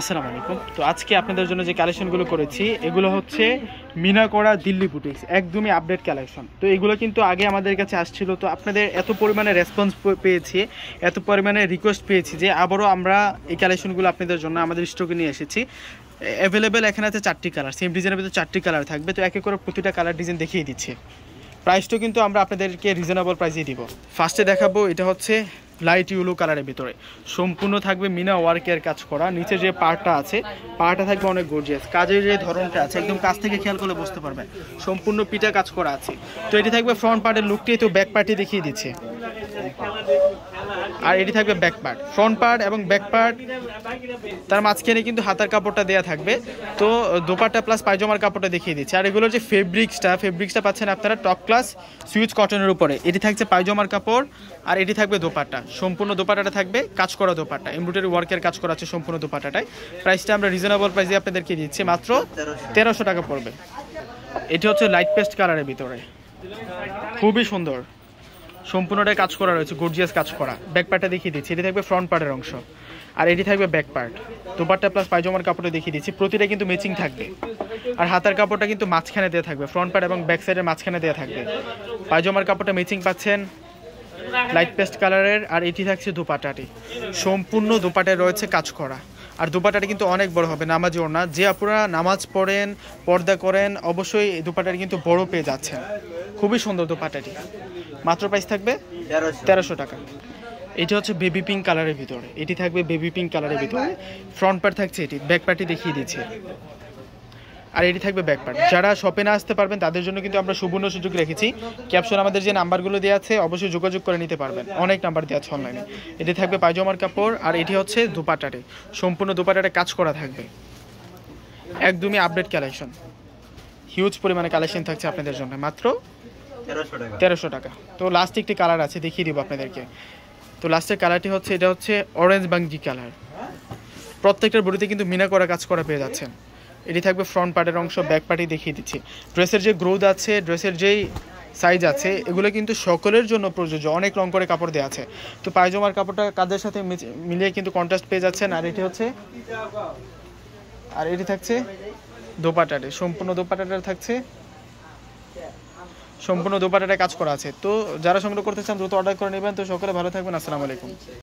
আসসালামু আলাইকুম তো আজকে আপনাদের জন্য যে কালেকশনগুলো করেছি এগুলো হচ্ছে মিনাকড়া দিল্লি বুটিক্স একদমই আপডেট কালেকশন তো এগুলো কিন্তু আগে আমাদের কাছে আসছিল তো আপনাদের এত পরিমাণে রেসপন্স পেয়েছি এত পরিমাণে রিকোয়েস্ট পেয়েছি যে আবারও আমরা এই কালেকশনগুলো আপনাদের জন্য আমাদের স্টকে নিয়ে এসেছি অ্যাভেলেবেল এখানে আছে চারটি কালার সেম ডিজাইনের ভিতরে চারটি কালার থাকবে তো একে করে প্রতিটা কালার ডিজাইন দেখিয়ে দিচ্ছে প্রাইসটা কিন্তু আমরা আপনাদেরকে রিজনেবল প্রাইসেই দিব ফার্স্টে দেখাবো এটা হচ্ছে লাইট ইউলো কালারের ভিতরে সম্পূর্ণ থাকবে মিনা ওয়ার্কের কাজ করা নিচে যে পার্টটা আছে পার্টটা থাকবে অনেক গর্জিয়াস কাজের যে ধরনটা আছে একদম কাছ থেকে খেয়াল করলে বুঝতে পারবেন সম্পূর্ণ পিঠা কাজ করা আছে তো এটি থাকবে ফ্রন্ট পার্টের লুকটি তো ব্যাক পার্টি দেখিয়ে দিচ্ছে আর এটি থাকবে ব্যাক পার্ট ফ্রন্ট পার্ট এবং ব্যাক পার্ট তার মাঝখানে কিন্তু হাতার কাপড়টা দেওয়া থাকবে তো দোপাটা প্লাস পায়জামার কাপড়টা দেখিয়ে দিচ্ছে আর এগুলোর যে ফেব্রিক্সটা ফেব্রিক্সটা পাচ্ছেন আপনারা টপ ক্লাস সুইচ কটনের উপরে এটি থাকছে পায়জামার কাপড় আর এটি থাকবে দোপাটা সম্পূর্ণ দোপাটাটা থাকবে কাজ করা দোপাটা এমব্রয়ডারি ওয়ার্কের কাজ করা আছে সম্পূর্ণ দোপাটাটায় প্রাইসটা আমরা রিজনেবল প্রাইসে আপনাদেরকে দিচ্ছি মাত্র তেরোশো টাকা পড়বে এটি হচ্ছে লাইট পেস্ট কালারের ভিতরে খুবই সুন্দর সম্পূর্ণটাই কাজ করা রয়েছে গর্জিয়াস কাজ করা ব্যাক পার্টটা দেখিয়ে দিচ্ছি এটি থাকবে ফ্রন্ট পার্টের অংশ আর এটি থাকবে ব্যাক পার্ট দুপারটা প্লাস পায়জামার কাপড়টা দেখিয়ে দিচ্ছি প্রতিটা কিন্তু ম্যাচিং থাকবে আর হাতার কাপড়টা কিন্তু মাঝখানে দেওয়া থাকবে ফ্রন্ট পার্ট এবং ব্যাক সাইডের মাঝখানে দেওয়া থাকবে পায়জামার কাপড়টা ম্যাচিং পাচ্ছেন লাইট পেস্ট কালারের আর এটি থাকছে দুপাটাটি সম্পূর্ণ দুপাটায় রয়েছে কাজ করা আর দুপাটাটি কিন্তু অনেক বড় হবে নামাজ ওড়না যে আপনারা নামাজ পড়েন পর্দা করেন অবশ্যই দুপাটাটি কিন্তু বড় পেয়ে যাচ্ছেন খুবই সুন্দর দুপাটাটি মাত্র প্রাইস থাকবে তেরোশো টাকা এটা হচ্ছে বেবি পিঙ্ক কালারের ভিতরে এটি থাকবে বেবি পিঙ্ক কালারের ভিতরে ফ্রন্ট পার্ট থাকছে এটি ব্যাক পার্টি দেখিয়ে দিচ্ছে আর এটি থাকবে ব্যাক পার্ট যারা শপে না আসতে পারবেন তাদের জন্য কিন্তু আমরা সুবর্ণ সুযোগ রেখেছি ক্যাপশন আমাদের যে নাম্বারগুলো দেওয়া আছে অবশ্যই যোগাযোগ করে নিতে পারবেন অনেক নাম্বার দেওয়া আছে অনলাইনে এটি থাকবে পায়জামার কাপড় আর এটি হচ্ছে দুপাটারে সম্পূর্ণ দুপাটারে কাজ করা থাকবে একদমই আপডেট কালেকশন হিউজ পরিমাণে কালেকশন থাকছে আপনাদের জন্য মাত্র তেরোশো টাকা তো লাস্ট একটি কালার আছে দেখিয়ে দিব আপনাদেরকে তো লাস্টের কালারটি হচ্ছে এটা হচ্ছে অরেঞ্জ বাঙ্গি কালার প্রত্যেকটার বডিতে কিন্তু মিনা করা কাজ করা পেয়ে যাচ্ছেন এটি থাকবে ফ্রন্ট পার্টের অংশ ব্যাক পার্টি দেখিয়ে দিচ্ছি ড্রেসের যে গ্রোথ আছে ড্রেসের যেই সাইজ আছে এগুলো কিন্তু সকলের জন্য প্রযোজ্য অনেক রং করে কাপড় দেওয়া আছে তো পায়জামার কাপড়টা কাজের সাথে মিলিয়ে কিন্তু কন্ট্রাস্ট পেয়ে যাচ্ছেন আর এটি হচ্ছে আর এটি থাকছে দোপাটারে সম্পূর্ণ দোপাটাটা থাকছে সম্পূর্ণ দোপাটাটা কাজ করা আছে তো যারা সংগ্রহ করতে চান দ্রুত অর্ডার করে নেবেন তো সকলে ভালো থাকবেন আসসালামু আলাইকুম